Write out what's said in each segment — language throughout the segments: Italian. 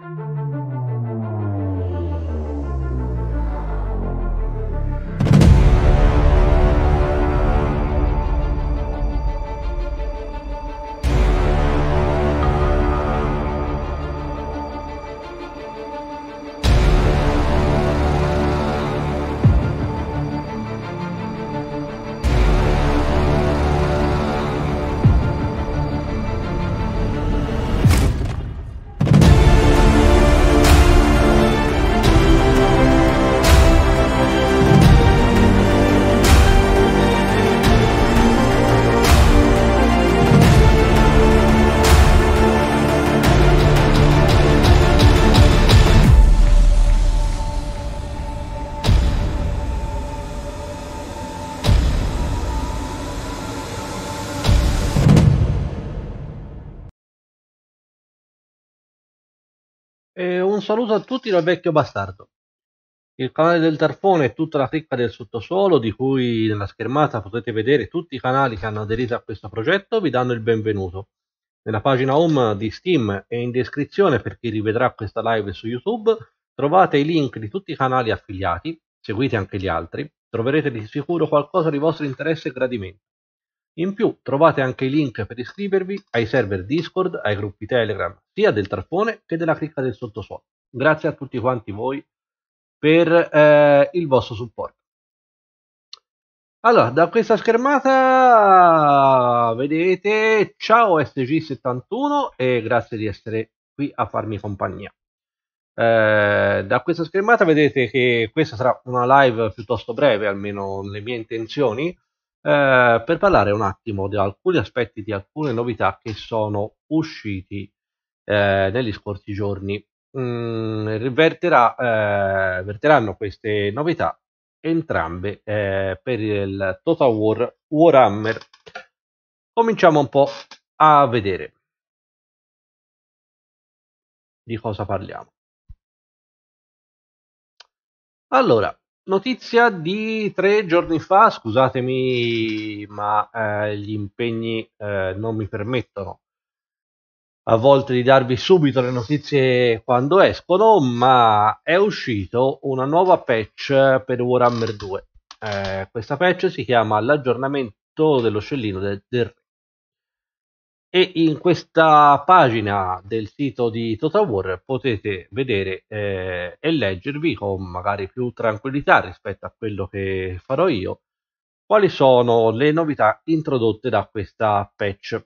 Thank you. saluto a tutti dal vecchio bastardo. Il canale del Tarfone e tutta la cricca del sottosuolo, di cui nella schermata potete vedere tutti i canali che hanno aderito a questo progetto, vi danno il benvenuto. Nella pagina home di Steam e in descrizione per chi rivedrà questa live su YouTube trovate i link di tutti i canali affiliati, seguite anche gli altri, troverete di sicuro qualcosa di vostro interesse e gradimento. In più trovate anche i link per iscrivervi ai server Discord, ai gruppi Telegram, sia del Tarpone che della cricca del sottosuolo. Grazie a tutti quanti voi per eh, il vostro supporto. Allora, da questa schermata vedete ciao SG71 e grazie di essere qui a farmi compagnia. Eh, da questa schermata vedete che questa sarà una live piuttosto breve, almeno le mie intenzioni, eh, per parlare un attimo di alcuni aspetti, di alcune novità che sono usciti eh, negli scorsi giorni mh, mm, verterà, eh, verteranno queste novità entrambe eh, per il Total War Warhammer. Cominciamo un po' a vedere di cosa parliamo. Allora, notizia di tre giorni fa, scusatemi ma eh, gli impegni eh, non mi permettono a volte di darvi subito le notizie quando escono, ma è uscito una nuova patch per Warhammer 2. Eh, questa patch si chiama l'aggiornamento dello scellino del, del re. E in questa pagina del sito di Total War potete vedere eh, e leggervi con magari più tranquillità rispetto a quello che farò io quali sono le novità introdotte da questa patch.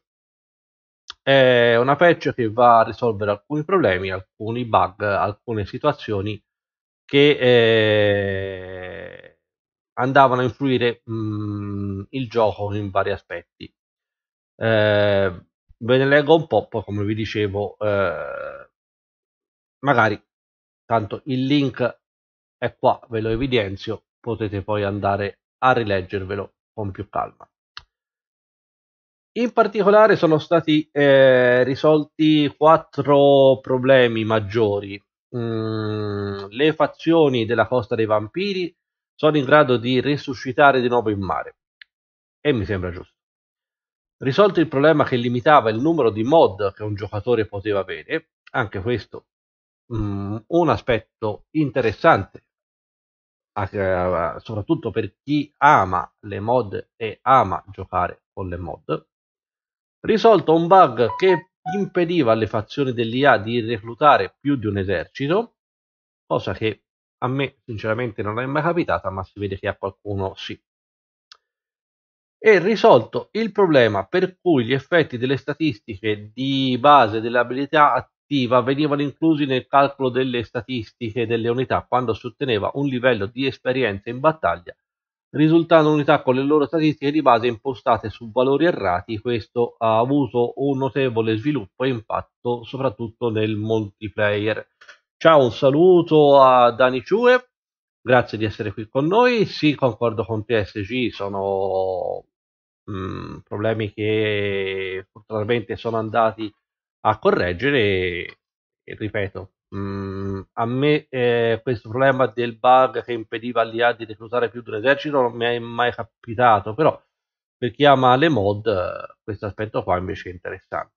È una patch che va a risolvere alcuni problemi, alcuni bug, alcune situazioni che eh, andavano a influire mh, mm, il gioco in vari aspetti. Eh, ve ne leggo un po', poi come vi dicevo, eh, magari tanto il link è qua, ve lo evidenzio, potete poi andare a rileggervelo con più calma. In particolare sono stati eh, risolti quattro problemi maggiori. Mm, le fazioni della costa dei vampiri sono in grado di risuscitare di nuovo in mare. E mi sembra giusto. Risolto il problema che limitava il numero di mod che un giocatore poteva avere, anche questo mm, un aspetto interessante, soprattutto per chi ama le mod e ama giocare con le mod risolto un bug che impediva alle fazioni dell'IA di reclutare più di un esercito, cosa che a me sinceramente non è mai capitata, ma si vede che a qualcuno sì. E risolto il problema per cui gli effetti delle statistiche di base dell'abilità attiva venivano inclusi nel calcolo delle statistiche delle unità quando si otteneva un livello di esperienza in battaglia risultando unità con le loro statistiche di base impostate su valori errati, questo ha avuto un notevole sviluppo e impatto soprattutto nel multiplayer. Ciao, un saluto a Dani Ciue, grazie di essere qui con noi, sì concordo con TSG, sono mh, mm, problemi che fortunatamente sono andati a correggere e ripeto, Mm, a me eh, questo problema del bug che impediva agli A di reclutare più di un esercito non mi è mai capitato, però per chi ama le mod eh, questo aspetto qua invece è interessante.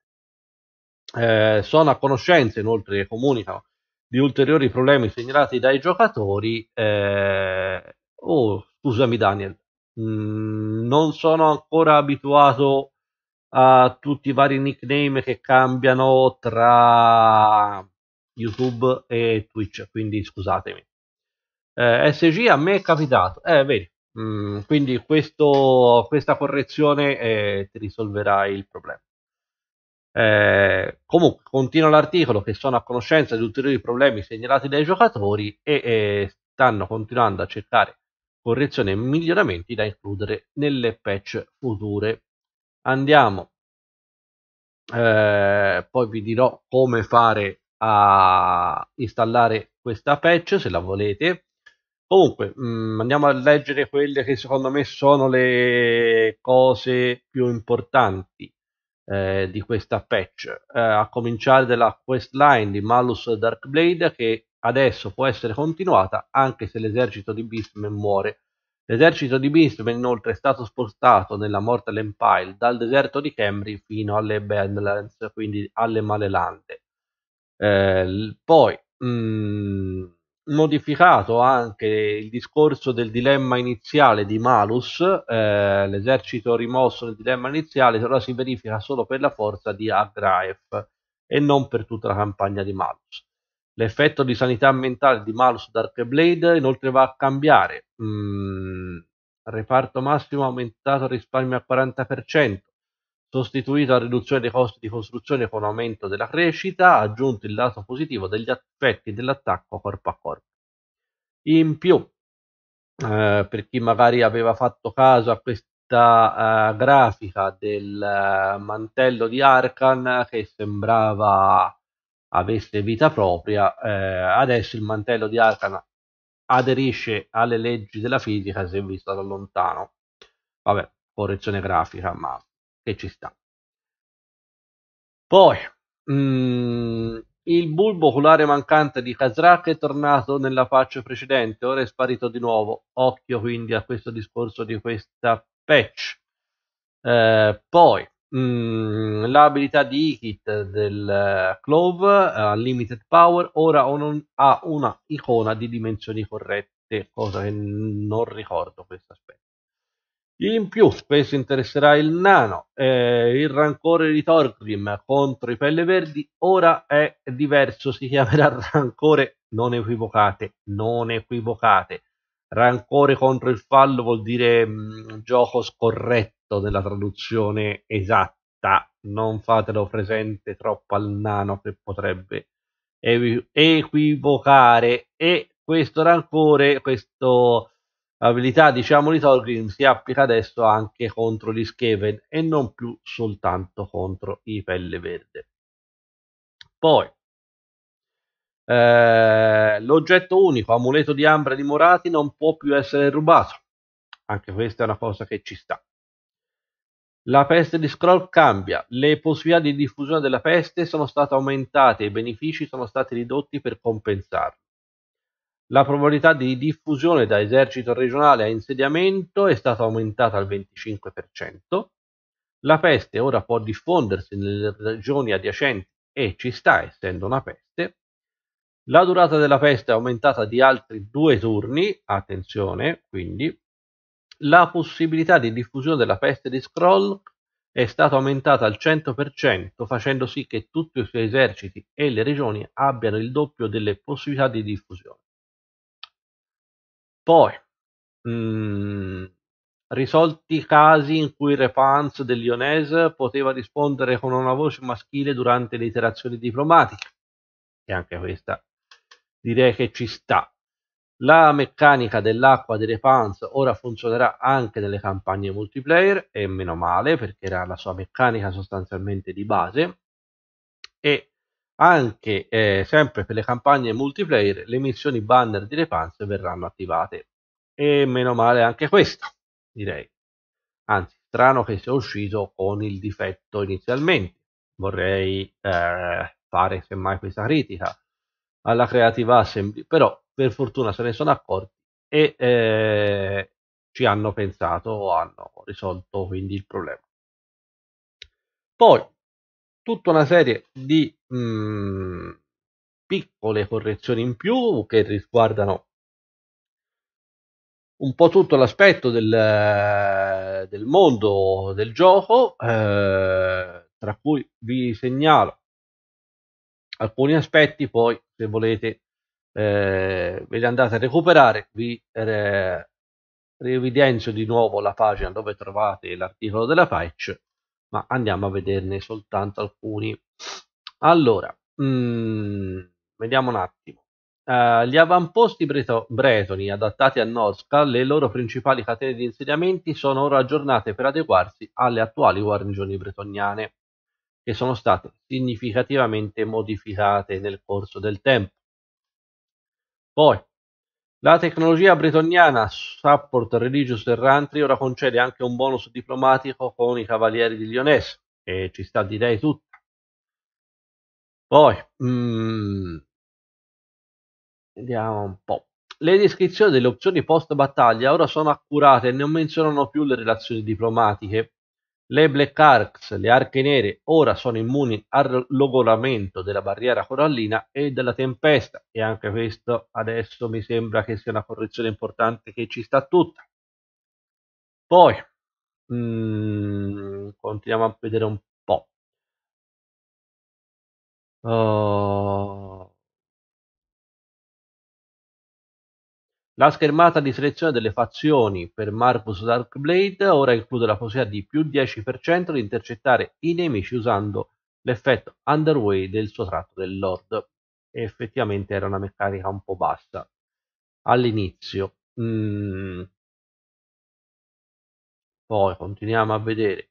Eh, sono a conoscenza inoltre comunicano di ulteriori problemi segnalati dai giocatori. Eh, oh, scusami Daniel, mh, mm, non sono ancora abituato a tutti i vari nickname che cambiano tra YouTube e Twitch, quindi scusatemi. Eh, SG a me è capitato, eh vedi, mm, quindi questo, questa correzione eh, ti risolverà il problema. Eh, comunque continua l'articolo che sono a conoscenza di ulteriori problemi segnalati dai giocatori e eh, stanno continuando a cercare correzioni e miglioramenti da includere nelle patch future. Andiamo, eh, poi vi dirò come fare a installare questa patch se la volete. Comunque, mh, mm, andiamo a leggere quelle che secondo me sono le cose più importanti eh, di questa patch, eh, a cominciare dalla questline di Malus Darkblade che adesso può essere continuata anche se l'esercito di Beastman muore. L'esercito di Beastman inoltre è stato spostato nella Mortal Empire dal deserto di Camry fino alle Badlands, quindi alle Malelande. Eh, poi mh, mhmm, modificato anche il discorso del dilemma iniziale di Malus, eh, l'esercito rimosso nel dilemma iniziale, però si verifica solo per la forza di Agraef e non per tutta la campagna di Malus. L'effetto di sanità mentale di Malus Dark Blade inoltre va a cambiare. Mm, reparto massimo aumentato risparmio al 40%, sostituito a riduzione dei costi di costruzione con aumento della crescita, ha aggiunto il lato positivo degli effetti dell'attacco corpo a corpo. In più, eh, per chi magari aveva fatto caso a questa eh, grafica del eh, mantello di Arkan che sembrava avesse vita propria, eh, adesso il mantello di Arkan aderisce alle leggi della fisica se visto da lontano. Vabbè, correzione grafica, ma che ci sta. Poi, mh, mm, il bulbo oculare mancante di Kazrak è tornato nella faccia precedente, ora è sparito di nuovo. Occhio quindi a questo discorso di questa patch. Eh, poi, mh, mm, l'abilità di Ikit del uh, Clove, uh, eh, Limited Power, ora un, ha una icona di dimensioni corrette, cosa che non ricordo questa in più spesso interesserà il nano, eh, il rancore di Thorgrim contro i Pelle Verdi ora è diverso, si chiamerà rancore, non equivocate, non equivocate. Rancore contro il fallo vuol dire mh, mm, gioco scorretto nella traduzione esatta, non fatelo presente troppo al nano che potrebbe equivocare e questo rancore, questo L'abilità diciamo di Tolkien si applica adesso anche contro gli Skaven e non più soltanto contro i Pelle Verde. Poi, eh, l'oggetto unico, amuleto di ambra di Morati, non può più essere rubato. Anche questa è una cosa che ci sta. La peste di Scroll cambia, le possibilità di diffusione della peste sono state aumentate, e i benefici sono stati ridotti per compensarlo. La probabilità di diffusione da esercito regionale a insediamento è stata aumentata al 25%. La peste ora può diffondersi nelle regioni adiacenti e ci sta essendo una peste. La durata della peste è aumentata di altri due turni, attenzione, quindi la possibilità di diffusione della peste di Scroll è stata aumentata al 100% facendo sì che tutti i suoi eserciti e le regioni abbiano il doppio delle possibilità di diffusione. Poi, mh, mm, risolti casi in cui Repans del Lyonese poteva rispondere con una voce maschile durante le interazioni diplomatiche, e anche questa direi che ci sta. La meccanica dell'acqua di Repans ora funzionerà anche nelle campagne multiplayer, e meno male perché era la sua meccanica sostanzialmente di base, e anche eh, sempre per le campagne multiplayer le missioni banner di Repanse verranno attivate. E meno male anche questo, direi. Anzi, strano che sia uscito con il difetto inizialmente. Vorrei eh, fare semmai questa critica alla creativa assembly, però per fortuna se ne sono accorti e eh, ci hanno pensato, o hanno risolto quindi il problema. Poi tutta una serie di mh, mhmm, piccole correzioni in più che riguardano un po' tutto l'aspetto del, del mondo del gioco, eh, tra cui vi segnalo alcuni aspetti, poi se volete eh, ve li andate a recuperare, vi rievidenzio di nuovo la pagina dove trovate l'articolo della patch, ma andiamo a vederne soltanto alcuni. Allora, mm, vediamo un attimo. Uh, gli avamposti breto- bretoni adattati a Nosca, le loro principali catene di insediamenti sono ora aggiornate per adeguarsi alle attuali guarnigioni bretoniane, che sono state significativamente modificate nel corso del tempo. Poi, la tecnologia bretoniana Support Religious Errantry ora concede anche un bonus diplomatico con i cavalieri di Lyonesse, e ci sta direi tutto. Poi, mm, vediamo un po'. Le descrizioni delle opzioni post battaglia ora sono accurate e non menzionano più le relazioni diplomatiche. Le Black Arcs, le arche nere, ora sono immuni al logoramento della barriera corallina e della tempesta, e anche questo adesso mi sembra che sia una correzione importante che ci sta tutta. Poi, mh, mm, continuiamo a vedere un Oh. La schermata di selezione delle fazioni per Marcus Darkblade ora include la possibilità di più 10% di intercettare i nemici usando l'effetto Underway del suo tratto del Lord. E effettivamente era una meccanica un po' bassa all'inizio. Mm. Poi continuiamo a vedere.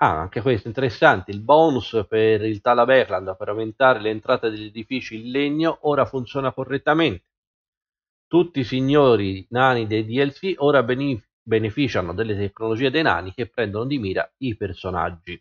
Ah, anche questo interessante, il bonus per il Talaberland per aumentare le entrate degli edifici in legno ora funziona correttamente. Tutti i signori nani dei DLC ora beneficiano delle tecnologie dei nani che prendono di mira i personaggi.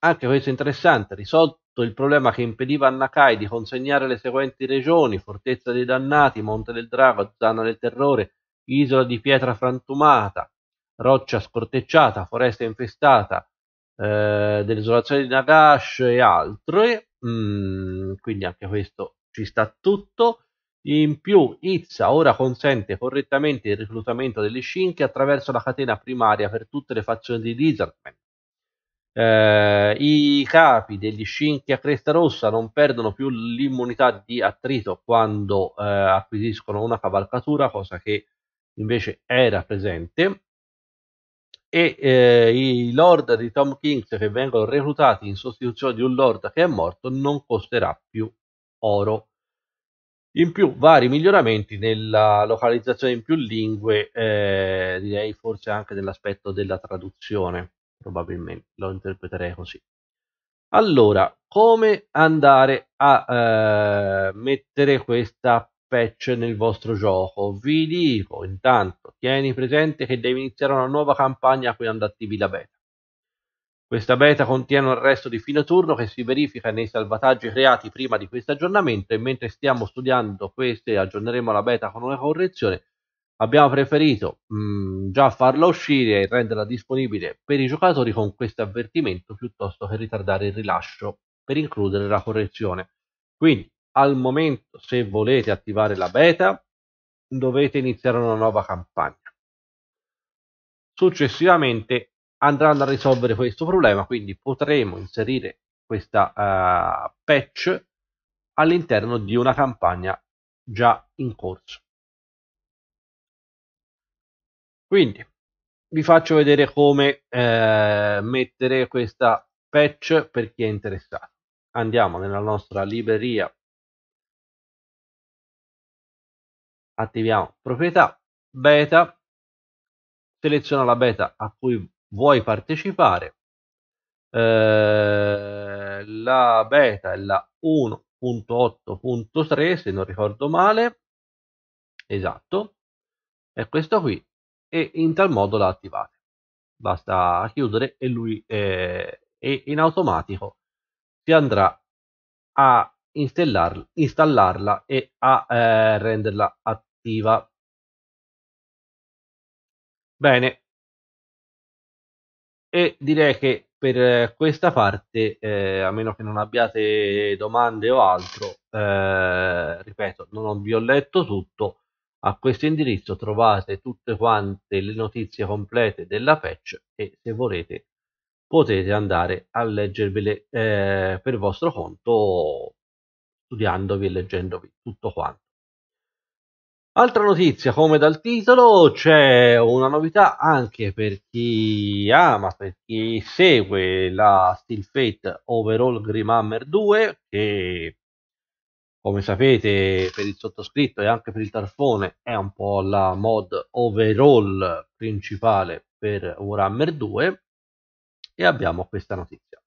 Anche questo interessante, risolto il problema che impediva a Nakai di consegnare le seguenti regioni, Fortezza dei Dannati, Monte del Drago, Zanna del Terrore, isola di pietra frantumata, roccia scortecciata, foresta infestata, eh, dell'isolazione di Nagash e altre, mm, quindi anche questo ci sta tutto. In più, Izza ora consente correttamente il reclutamento delle scinche attraverso la catena primaria per tutte le fazioni di Lizardman. Eh, I capi degli scinchi a cresta rossa non perdono più l'immunità di attrito quando eh, acquisiscono una cavalcatura, cosa che invece era presente e eh, i lord di Tom Kings che vengono reclutati in sostituzione di un lord che è morto non costerà più oro. In più vari miglioramenti nella localizzazione in più lingue, eh, direi forse anche nell'aspetto della traduzione, probabilmente lo interpreterei così. Allora, come andare a eh, mettere questa patch nel vostro gioco. Vi dico intanto, tieni presente che devi iniziare una nuova campagna a cui attivi la beta. Questa beta contiene un resto di fine turno che si verifica nei salvataggi creati prima di questo aggiornamento e mentre stiamo studiando queste aggiorneremo la beta con una correzione, abbiamo preferito mh, mm, già farla uscire e renderla disponibile per i giocatori con questo avvertimento piuttosto che ritardare il rilascio per includere la correzione. Quindi al momento se volete attivare la beta dovete iniziare una nuova campagna. Successivamente andranno a risolvere questo problema, quindi potremo inserire questa uh, patch all'interno di una campagna già in corso. Quindi vi faccio vedere come eh, mettere questa patch per chi è interessato. Andiamo nella nostra libreria attiviamo proprietà beta, seleziona la beta a cui vuoi partecipare, eh, la beta è la 1.8.3 se non ricordo male, esatto, è questa qui e in tal modo la attivate. Basta chiudere e lui eh, e in automatico si andrà a installarla e a eh, renderla attiva. Bene, e direi che per questa parte, eh, a meno che non abbiate domande o altro, eh, ripeto, non vi ho letto tutto, a questo indirizzo trovate tutte quante le notizie complete della patch e se volete potete andare a leggervele eh, per vostro conto studiandovi e leggendovi tutto quanto. Altra notizia, come dal titolo, c'è una novità anche per chi ama, per chi segue la Steel Fate Overall Grimhammer 2, che come sapete per il sottoscritto e anche per il Tarfone è un po' la mod overall principale per Warhammer 2 e abbiamo questa notizia.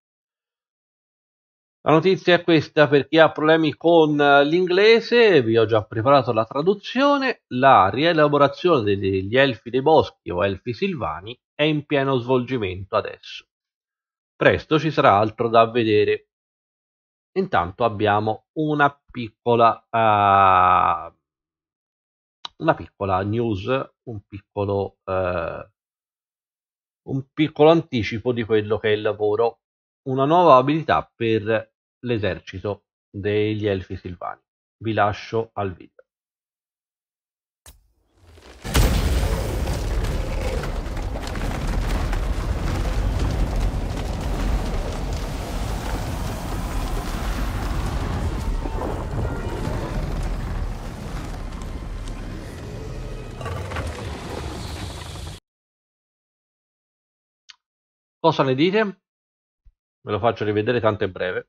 La notizia è questa per chi ha problemi con eh, l'inglese, vi ho già preparato la traduzione, la rielaborazione degli elfi dei boschi o elfi silvani è in pieno svolgimento adesso. Presto ci sarà altro da vedere. Intanto abbiamo una piccola, uh, una piccola news, un piccolo, uh, un piccolo anticipo di quello che è il lavoro una nuova abilità per l'esercito degli Elfi Silvani. Vi lascio al video. Cosa ne dite? Ve lo faccio rivedere tanto è breve.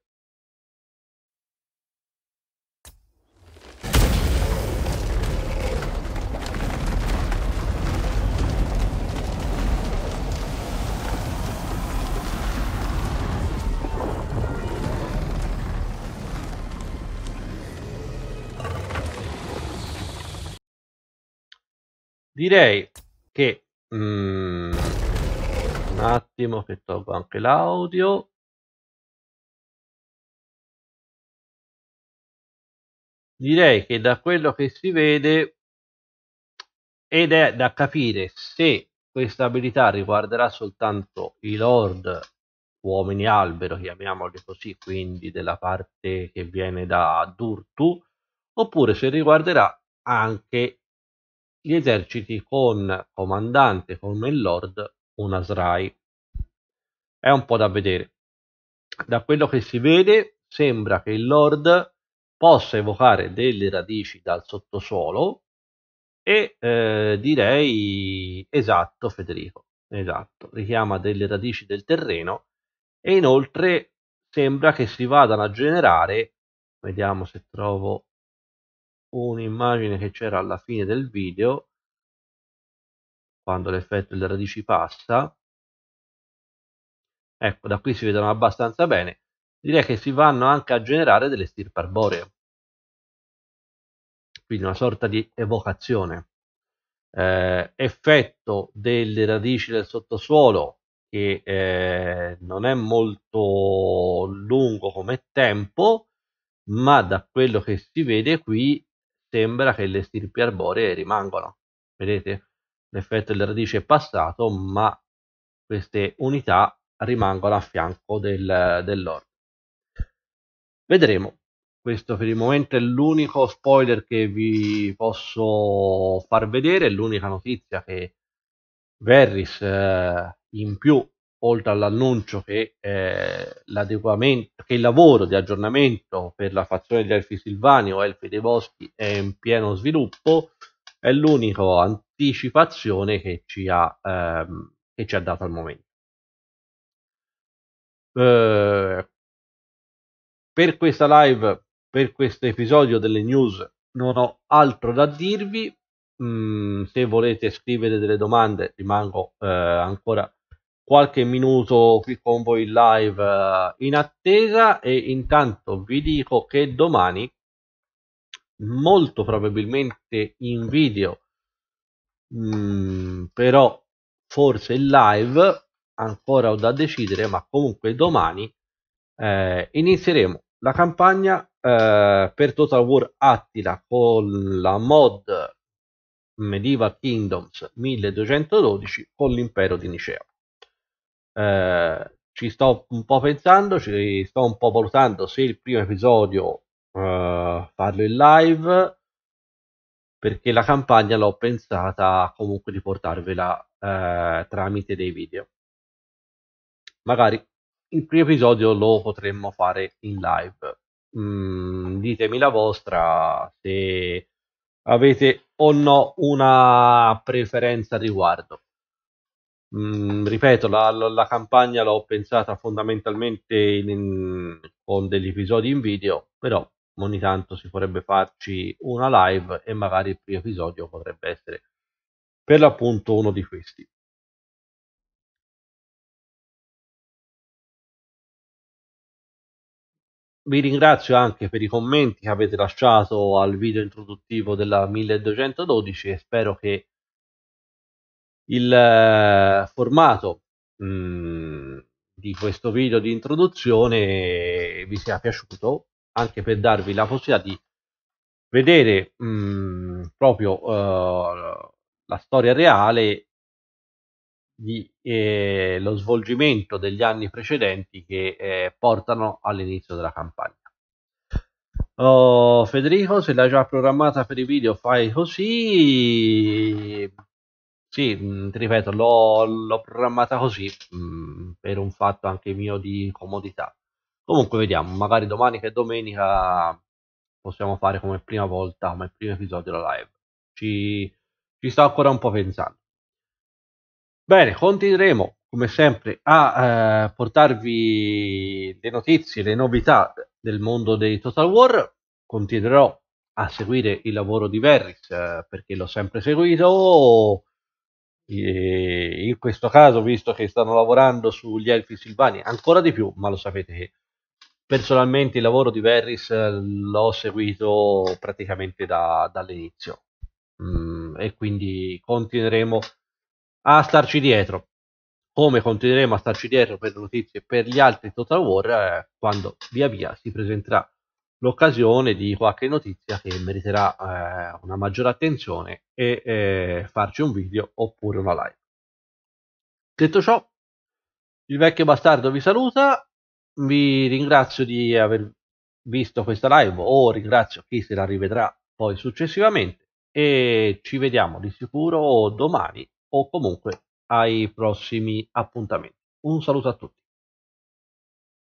direi che mm, un attimo che tolgo anche l'audio direi che da quello che si vede ed è da capire se questa abilità riguarderà soltanto i lord uomini albero chiamiamoli così quindi della parte che viene da Durtu oppure se riguarderà anche gli eserciti con comandante come il lord una SRAI. È un po' da vedere. Da quello che si vede sembra che il lord possa evocare delle radici dal sottosuolo e eh, direi esatto Federico, esatto, richiama delle radici del terreno e inoltre sembra che si vadano a generare, vediamo se trovo un'immagine che c'era alla fine del video quando l'effetto delle radici passa ecco da qui si vedono abbastanza bene direi che si vanno anche a generare delle stirpe arboree quindi una sorta di evocazione eh, effetto delle radici del sottosuolo che eh, non è molto lungo come tempo ma da quello che si vede qui sembra che le stirpi arboree rimangano. Vedete? L'effetto della radice è passato, ma queste unità rimangono a fianco del, dell'ordo. Vedremo. Questo per il momento è l'unico spoiler che vi posso far vedere, l'unica notizia che Verris eh, in più oltre all'annuncio che, eh, che, il lavoro di aggiornamento per la fazione di Elfi Silvani o Elfi dei Boschi è in pieno sviluppo, è l'unica anticipazione che ci, ha, ehm, che ci ha, dato al momento. Eh, per questa live, per questo episodio delle news, non ho altro da dirvi. Mm, se volete scrivere delle domande, rimango eh, ancora qualche minuto qui con voi live eh, in attesa e intanto vi dico che domani molto probabilmente in video mh, mm, però forse in live ancora ho da decidere ma comunque domani eh, inizieremo la campagna eh, per Total War Attila con la mod Medieval Kingdoms 1212 con l'impero di Nicea ci sto un po' pensando, ci sto un po' valutando se il primo episodio eh, farlo in live perché la campagna l'ho pensata comunque di portarvela eh, tramite dei video. Magari il primo episodio lo potremmo fare in live. Mm, ditemi la vostra se avete o no una preferenza al riguardo. Mm, ripeto, la, la, la, campagna l'ho pensata fondamentalmente in, in, con degli episodi in video, però ogni tanto si potrebbe farci una live e magari il primo episodio potrebbe essere per l'appunto uno di questi. Vi ringrazio anche per i commenti che avete lasciato al video introduttivo della 1212 e spero che il eh, formato mh, mm, di questo video di introduzione vi sia piaciuto anche per darvi la possibilità di vedere mh, mm, proprio uh, la storia reale di eh, lo svolgimento degli anni precedenti che eh, portano all'inizio della campagna. Oh, Federico, se l'hai già programmata per i video fai così, sì, mm, ti ripeto, l'ho, l'ho programmata così mh, mm, per un fatto anche mio di comodità. Comunque vediamo, magari domani che è domenica possiamo fare come prima volta, come primo episodio la live. Ci, ci sto ancora un po' pensando. Bene, continueremo come sempre a eh, portarvi le notizie, le novità del mondo dei Total War. Continuerò a seguire il lavoro di Verrix eh, perché l'ho sempre seguito in questo caso, visto che stanno lavorando sugli elfi silvani ancora di più, ma lo sapete che personalmente il lavoro di Verris eh, l'ho seguito praticamente da, dall'inizio mm, e quindi continueremo a starci dietro. Come continueremo a starci dietro per le notizie per gli altri Total War eh, quando via via si presenterà l'occasione di qualche notizia che meriterà eh, una maggiore attenzione e eh, farci un video oppure una live. Detto ciò, il vecchio bastardo vi saluta, vi ringrazio di aver visto questa live o ringrazio chi se la rivedrà poi successivamente e ci vediamo di sicuro domani o comunque ai prossimi appuntamenti. Un saluto a tutti.